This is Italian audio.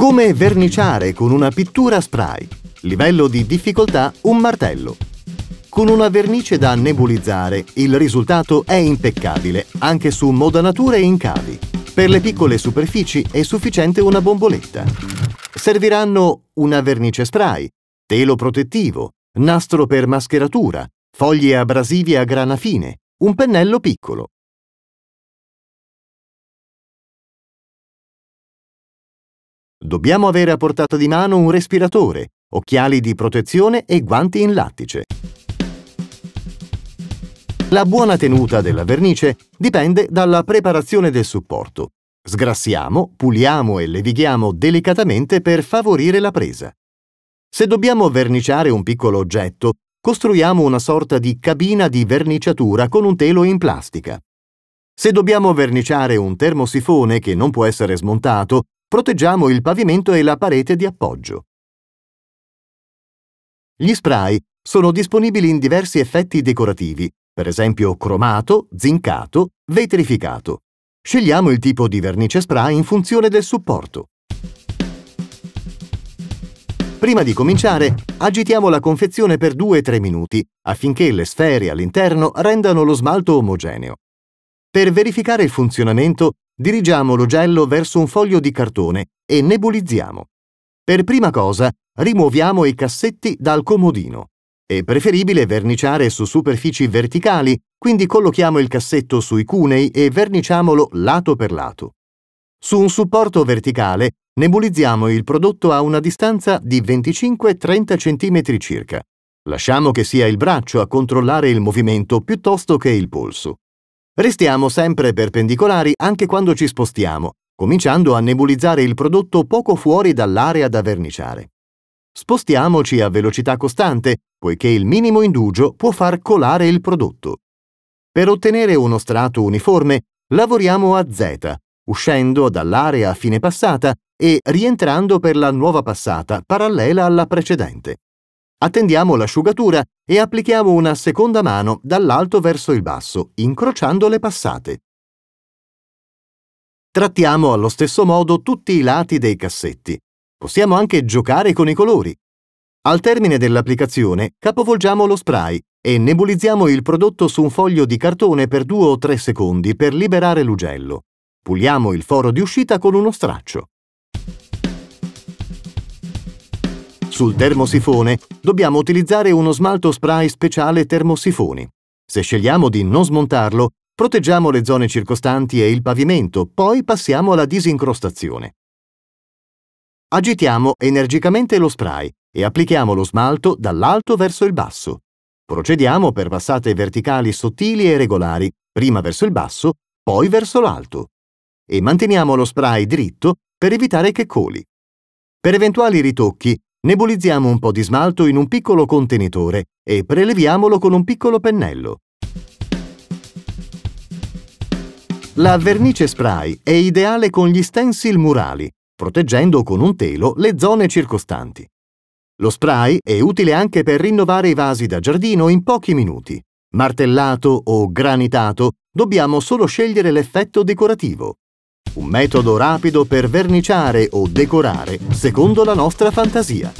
Come verniciare con una pittura spray. Livello di difficoltà un martello. Con una vernice da nebulizzare, il risultato è impeccabile, anche su modanature e incavi. Per le piccole superfici è sufficiente una bomboletta. Serviranno una vernice spray, telo protettivo, nastro per mascheratura, foglie abrasive a grana fine, un pennello piccolo. dobbiamo avere a portata di mano un respiratore, occhiali di protezione e guanti in lattice. La buona tenuta della vernice dipende dalla preparazione del supporto. Sgrassiamo, puliamo e levighiamo delicatamente per favorire la presa. Se dobbiamo verniciare un piccolo oggetto, costruiamo una sorta di cabina di verniciatura con un telo in plastica. Se dobbiamo verniciare un termosifone che non può essere smontato, proteggiamo il pavimento e la parete di appoggio. Gli spray sono disponibili in diversi effetti decorativi, per esempio cromato, zincato, vetrificato. Scegliamo il tipo di vernice spray in funzione del supporto. Prima di cominciare, agitiamo la confezione per 2-3 minuti affinché le sfere all'interno rendano lo smalto omogeneo. Per verificare il funzionamento, dirigiamo l'ogello verso un foglio di cartone e nebulizziamo. Per prima cosa, rimuoviamo i cassetti dal comodino. È preferibile verniciare su superfici verticali, quindi collochiamo il cassetto sui cunei e verniciamolo lato per lato. Su un supporto verticale, nebulizziamo il prodotto a una distanza di 25-30 cm circa. Lasciamo che sia il braccio a controllare il movimento piuttosto che il polso. Restiamo sempre perpendicolari anche quando ci spostiamo, cominciando a nebulizzare il prodotto poco fuori dall'area da verniciare. Spostiamoci a velocità costante, poiché il minimo indugio può far colare il prodotto. Per ottenere uno strato uniforme, lavoriamo a Z, uscendo dall'area a fine passata e rientrando per la nuova passata parallela alla precedente. Attendiamo l'asciugatura e applichiamo una seconda mano dall'alto verso il basso, incrociando le passate. Trattiamo allo stesso modo tutti i lati dei cassetti. Possiamo anche giocare con i colori. Al termine dell'applicazione capovolgiamo lo spray e nebulizziamo il prodotto su un foglio di cartone per 2 o 3 secondi per liberare l'ugello. Puliamo il foro di uscita con uno straccio. Sul termosifone dobbiamo utilizzare uno smalto spray speciale termosifoni. Se scegliamo di non smontarlo, proteggiamo le zone circostanti e il pavimento, poi passiamo alla disincrostazione. Agitiamo energicamente lo spray e applichiamo lo smalto dall'alto verso il basso. Procediamo per passate verticali sottili e regolari, prima verso il basso, poi verso l'alto. E manteniamo lo spray dritto per evitare che coli. Per eventuali ritocchi Nebulizziamo un po' di smalto in un piccolo contenitore e preleviamolo con un piccolo pennello. La vernice spray è ideale con gli stencil murali, proteggendo con un telo le zone circostanti. Lo spray è utile anche per rinnovare i vasi da giardino in pochi minuti. Martellato o granitato, dobbiamo solo scegliere l'effetto decorativo. Un metodo rapido per verniciare o decorare secondo la nostra fantasia.